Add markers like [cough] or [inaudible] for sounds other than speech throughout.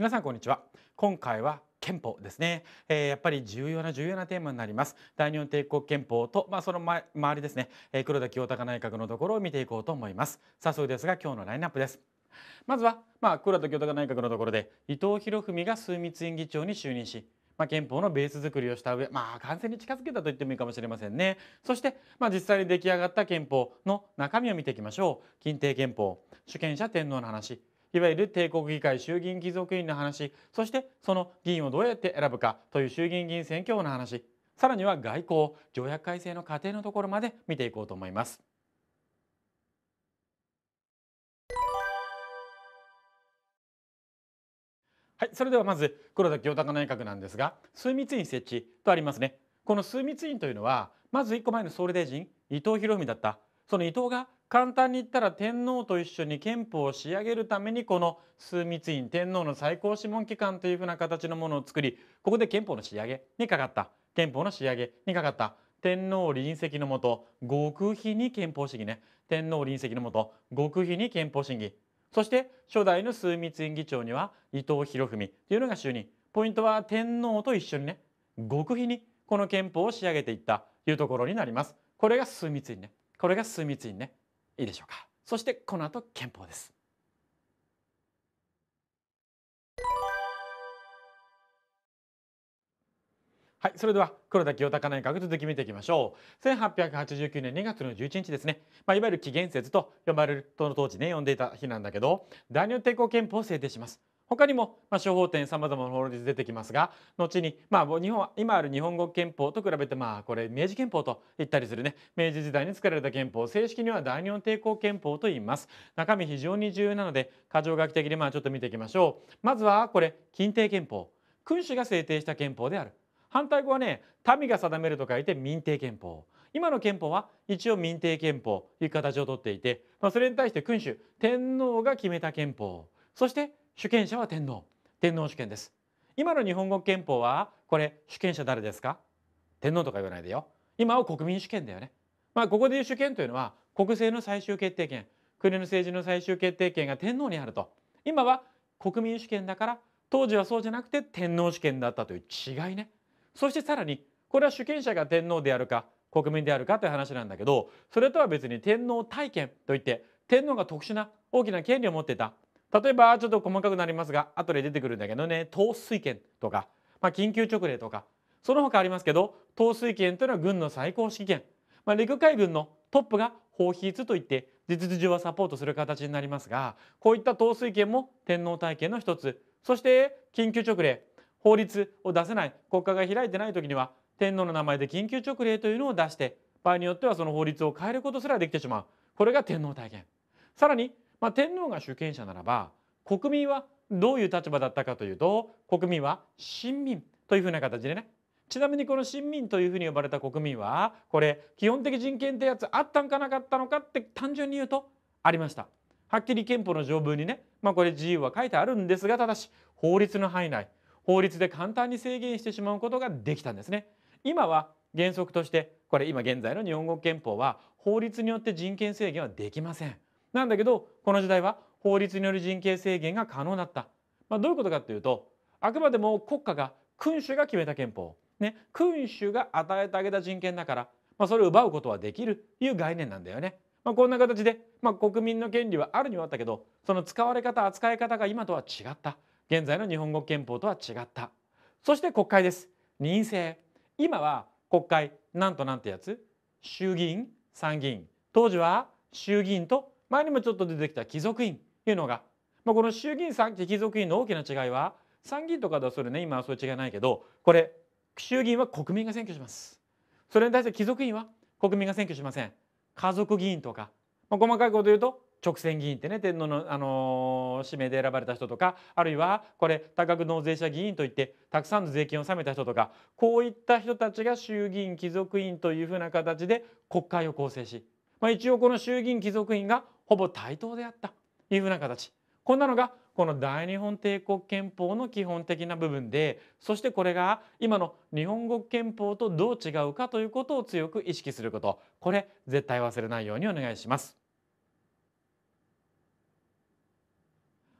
皆さんこんにちは今回は憲法ですね、えー、やっぱり重要な重要なテーマになります大日本帝国憲法とまあその前周りですね、えー、黒田清隆内閣のところを見ていこうと思います早速ですが今日のラインナップですまずはまあ黒田清高内閣のところで伊藤博文が枢密院議長に就任しまあ、憲法のベース作りをした上、まあ、完全に近づけたと言ってもいいかもしれませんねそして、まあ、実際に出来上がった憲法の中身を見ていきましょう近帝憲法主権者天皇の話いわゆる帝国議会衆議院貴族院の話そしてその議員をどうやって選ぶかという衆議院議員選挙の話さらには外交条約改正の過程のところまで見ていこうと思います。はい、それではまず黒田清隆内閣なんですが枢密院設置とありますねこの枢密院というのはまず1個前の総理大臣伊藤博文だったその伊藤が簡単に言ったら天皇と一緒に憲法を仕上げるためにこの枢密院天皇の最高諮問機関というふうな形のものを作りここで憲法の仕上げにかかった憲法の仕上げにかかった天皇臨席のもと極秘に憲法審議ね天皇臨席のもと極秘に憲法審議そして初代の枢密院議長には伊藤博文というのが就任ポイントは天皇と一緒にね極秘にこの憲法を仕上げていったというところになりますこれが枢密院ねこれが枢密院ねいいでしょうかそしてこの後憲法ですはい、それでは黒田清隆内閣続き見ていきましょう。1889年2月の11日ですね、まあ、いわゆる紀元節と呼ばれるとの当時ね呼んでいた日なんだけど、大日帝国憲法を制定します。他にも、まあ、処方箋さまざまな法律出てきますが後に、まあ、日本今ある日本語憲法と比べて、まあ、これ明治憲法と言ったりするね明治時代に作られた憲法正式には大日本帝国憲法と言います中身非常に重要なので箇条書き的にまあちょっと見ていきましょうまずはこれ近帝憲法君主が制定した憲法である反対語はね民が定めると書いて民定憲法今の憲法は一応民定憲法という形をとっていて、まあ、それに対して君主天皇が決めた憲法そして主権者は天皇天皇主権です今の日本国憲法はこれ主権者誰ですか天皇とか言わないでよ今は国民主権だよねまあここでいう主権というのは国政の最終決定権国の政治の最終決定権が天皇にあると今は国民主権だから当時はそうじゃなくて天皇主権だったという違いねそしてさらにこれは主権者が天皇であるか国民であるかという話なんだけどそれとは別に天皇体験といって天皇が特殊な大きな権利を持ってた例えばちょっと細かくなりますが後で出てくるんだけどね統帥権とか、まあ、緊急勅令とかその他ありますけど統帥権というのは軍の最高指揮権、まあ、陸海軍のトップが法筆といって事実上はサポートする形になりますがこういった統帥権も天皇体験の一つそして緊急勅令法律を出せない国家が開いてない時には天皇の名前で緊急勅令というのを出して場合によってはその法律を変えることすらできてしまうこれが天皇体験さらにまあ、天皇が主権者ならば国民はどういう立場だったかというと国民は臣民というふうな形でねちなみにこの臣民というふうに呼ばれた国民はこれ基本的人権ってやつあったんかなかったのかって単純に言うとありました。はっきり憲法の条文にね、まあ、これ自由は書いてあるんですがただし法律の範囲内法律で簡単に制限してしまうことができたんですね。今は原則としてこれ今現在の日本語憲法は法律によって人権制限はできません。なんだけどこの時代は法律による人権制限が可能だった、まあ、どういうことかというとあくまでも国家が君主が決めた憲法、ね、君主が与えてあげた人権だから、まあ、それを奪うことはできるという概念なんだよね。まあ、こんな形で、まあ、国民の権利はあるにはあったけどその使われ方扱い方が今とは違った現在の日本語憲法とは違ったそして国会です任政今は国会なんとなんてやつ衆議院参議院当時は衆議院と前にもちょっと出てきた貴族院というのが、まあ、この衆議院参議貴族院の大きな違いは参議院とかではそれね今はそういう違いないけどこれ衆議院は国民が選挙しますそれに対して貴族院は国民が選挙しません家族議員とか、まあ、細かいこと言うと直選議員ってね天皇の、あのー、指名で選ばれた人とかあるいはこれ多額納税者議員といってたくさんの税金を納めた人とかこういった人たちが衆議院貴族院というふうな形で国会を構成し、まあ、一応この衆議院貴族院がほぼ対等であったというふうな形こんなのがこの大日本帝国憲法の基本的な部分でそしてこれが今の日本国憲法とどう違うかということを強く意識することこれ絶対忘れないようにお願いします。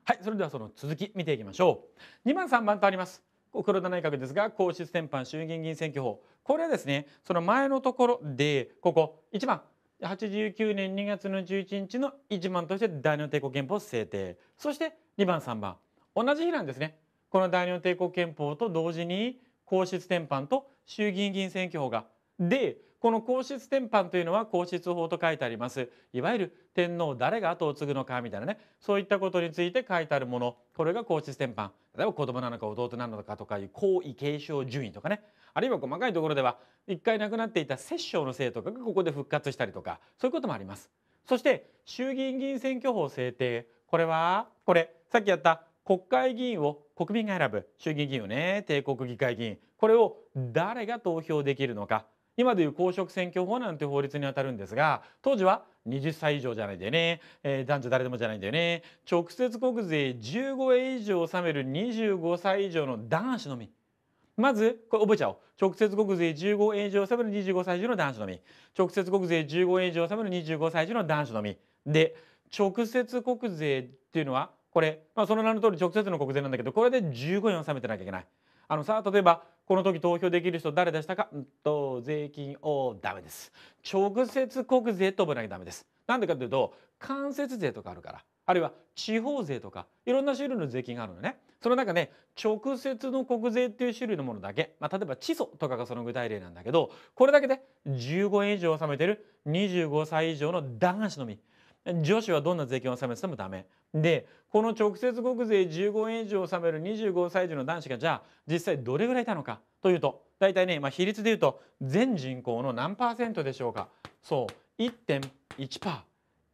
はいそれではその続き見ていきましょう。2番3番とあります。黒田内閣ですが皇室典範衆議院議員選挙法これはですねその前のところでここ1番89年2月の11日の一番として大日本帝国憲法制定そして2番3番同じ日なんですねこの大日本帝国憲法と同時に皇室典範と衆議院議員選挙法がでこの皇室典範というのは皇室法と書いてありますいわゆる天皇誰が後を継ぐのかみたいなねそういったことについて書いてあるものこれが皇室典範例えば子供なのか弟なのかとかいう皇位継承順位とかねあるいは細かいところでは一回亡くなっていた摂政の生とかがここで復活したりとかそういうこともあります。そして衆議院議員選挙法制定これはこれさっきやった国会議員を国民が選ぶ衆議院議員をね帝国議会議員これを誰が投票できるのか今でいう公職選挙法なんて法律にあたるんですが当時は20歳以上じゃないんだよね、えー、男女誰でもじゃないんだよね直接国税15円以上納める25歳以上の男子のみまずこれ覚えちゃおう直接国税15円以上納める25歳以上の男子のみ直接国税15円以上納める25歳以上の男子のみで直接国税っていうのはこれ、まあ、その名の通り直接の国税なんだけどこれで15円を納めてなきゃいけない。あのさ例えばこの時投票できる人誰でしたか、うんと税金をダメです。直接国税と呼ばなきゃダメです。なんでかというと間接税とかあるから。あるいは地方税とかいろんな種類の税金があるのね。その中で直接の国税っていう種類のものだけ、まあ、例えば地租とかがその具体例なんだけどこれだけで15円以上納めてる25歳以上の男子のみ女子はどんな税金を納めてもダメでこの直接国税15円以上を納める25歳児の男子がじゃあ実際どれぐらいいたのかというと大体ね、まあ、比率でいうと全人口の何パーセントでしょうかそう1.1パ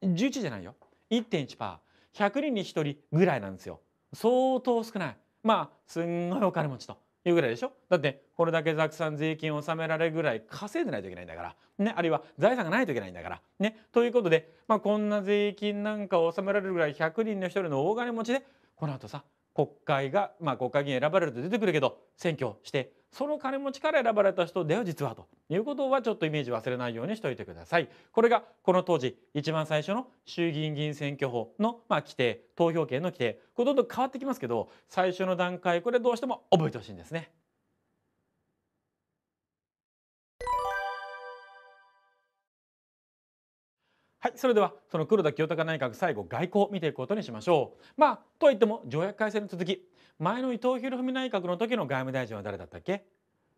ー11じゃないよ1.1パー100人に1人ぐらいなんですよ相当少ないまあすんごいお金持ちというぐらいでしょだってこれだけたくさん税金を納められるぐらい稼いでないといけないんだから、ね、あるいは財産がないといけないんだから。ね、ということで、まあ、こんな税金なんかを納められるぐらい100人の1人の大金持ちでこの後さ国会が、まあ、国会議員選ばれると出てくるけど選挙してその金持ちから選ばれた人では実はということはちょっとイメージ忘れないようにしておいてください。これがこの当時一番最初の衆議院議員選挙法のまあ規定投票権の規定これどんどん変わってきますけど最初の段階これどうしても覚えてほしいんですね。はい、それではその黒田清隆内閣最後外交を見ていくことにしましょう。まあといっても条約改正の続き前の伊藤博文内閣の時の外務大臣は誰だったっけ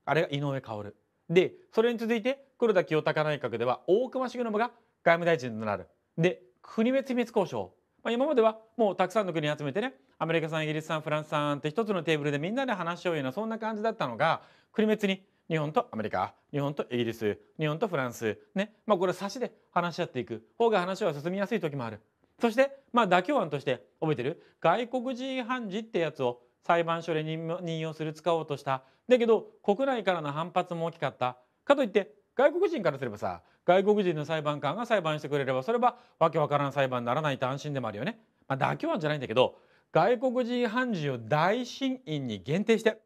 あれが井上薫。でそれに続いて黒田清隆内閣では大隈重信が外務大臣となる。で国別秘密交渉。まあ、今まではもうたくさんの国集めてねアメリカさんイギリスさんフランスさんって一つのテーブルでみんなで話し合うようなそんな感じだったのが国別に日本とアメリカ日本とイギリス日本とフランスねまあこれ差しで話し合っていく方が話は進みやすい時もあるそしてまあ妥協案として覚えてる外国人判事ってやつを裁判所で任用する使おうとしただけど国内からの反発も大きかったかといって外国人からすればさ外国人の裁判官が裁判してくれればそれはわけわからん裁判にならないと安心でもあるよね。まあ、妥協案じゃないんだけど外国人判事を大審院に限定して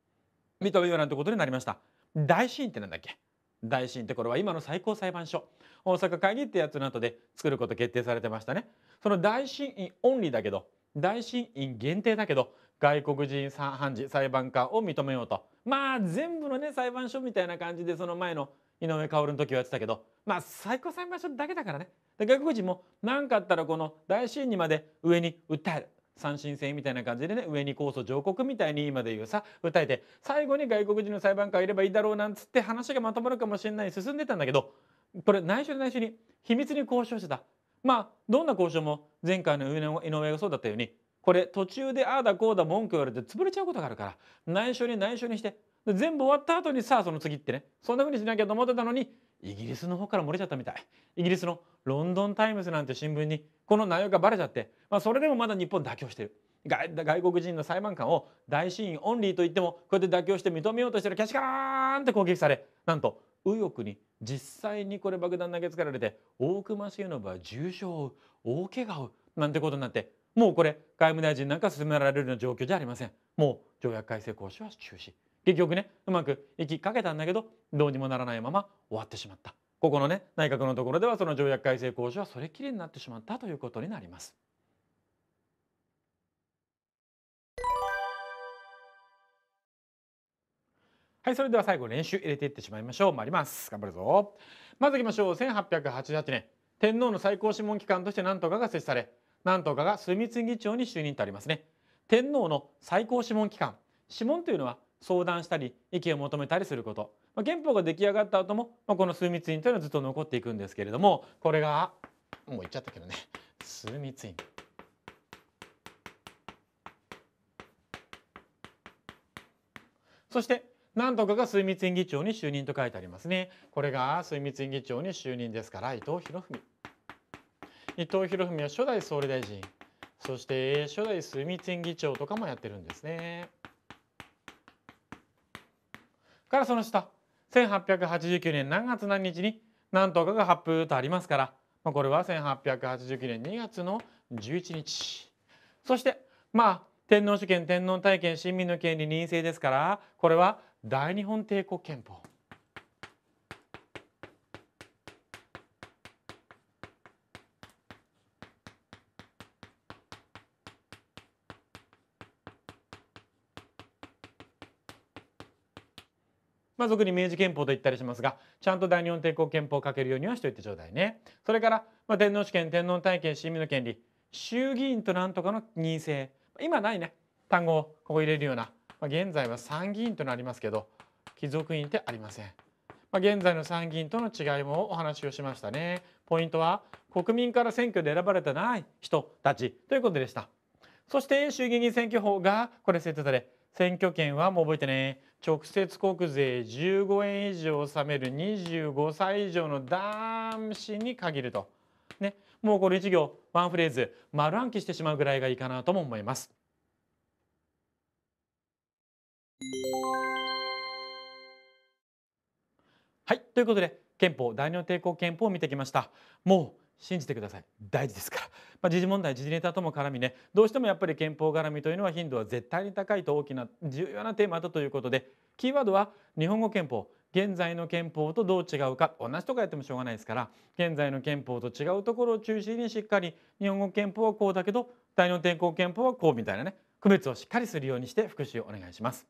認めようなんてことになりました。大審ってなんだっけ大審ってこれは今の最高裁判所大阪会議ってやつの後で作ること決定されてましたねその大審院オンリーだけど大審院限定だけど外国人判事裁判官を認めようとまあ全部のね裁判所みたいな感じでその前の井上薫の時はやってたけどまあ最高裁判所だけだからねで外国人も何かあったらこの大審にまで上に訴える三審制みたいな感じでね上に控訴上告みたいに今で言うさ訴えて最後に外国人の裁判官いればいいだろうなんつって話がまとまるかもしれない進んでたんだけどこれ内緒で内緒に秘密に交渉してたまあどんな交渉も前回の井上がそうだったようにこれ途中でああだこうだ文句言われて潰れちゃうことがあるから内緒に内緒にして全部終わった後にさあその次ってねそんな風にしなきゃと思ってたのにイギリスの方から漏れちゃったみたいイギリスのロンドン・タイムズなんて新聞にこの内容がバレちゃって、まあ、それでもまだ日本妥協してる外国人の裁判官を大死因オンリーといってもこうやって妥協して認めようとしてるキャシカーンって攻撃されなんと右翼に実際にこれ爆弾投げつけられて大隈重信は重傷を負う大怪我を負うなんてことになってもうこれ外務大臣なんか進められるような状況じゃありませんもう条約改正交渉は中止結局ねうまく行きかけたんだけどどうにもならないまま終わってしまったここのね内閣のところではその条約改正交渉はそれっきりになってしまったということになります。はい、それでは最後練習入れていってしまいましょう。参ります。頑張るぞ。まずいきましょう。1888年、天皇の最高諮問機関として何とかが設置され、何とかが枢密議長に就任とありますね。天皇の最高諮問機関、諮問というのは相談したり意見を求めたりすること、まあ、憲法が出来上がった後も、まあ、この枢密院というのはずっと残っていくんですけれどもこれがもう言っちゃったけどね [laughs] 枢密院。そして何とかが枢密院議長に就任と書いてありますね。これが枢密院議長に就任ですから伊藤博文。伊藤博文は初代総理大臣そして初代枢密院議長とかもやってるんですね。からその下1889年何月何日に何とかが発布とありますから、まあ、これは1889年2月の11日そしてまあ天皇主権天皇体権臣民の権利任意制ですからこれは大日本帝国憲法まあ、俗に明治憲法と言ったりしますがちゃんと大日本帝国憲法をかけるようにはしといてちょうだいねそれから、まあ、天皇主権天皇体系市民の権利衆議院となんとかの任制今ないね単語をここ入れるような、まあ、現在は参議院となりますけど貴族院ってありません、まあ、現在の参議院との違いもお話をしましたねポイントは国民から選挙で選ばれてない人たちということでしたそして衆議院選挙法がこれ設定され選挙権はもう覚えてね直接国税15円以上納める25歳以上の男子に限ると、ね、もうこれ1行ワンフレーズ丸暗記してしまうぐらいがいいかなとも思います。はいということで憲法第二の抵抗憲法を見てきました。もう信じてください大事ですから、まあ、時事問題時事ネタとも絡みねどうしてもやっぱり憲法絡みというのは頻度は絶対に高いと大きな重要なテーマだということでキーワードは日本語憲法現在の憲法とどう違うか同じとかやってもしょうがないですから現在の憲法と違うところを中心にしっかり日本語憲法はこうだけど第四天候憲法はこうみたいなね区別をしっかりするようにして復習をお願いします。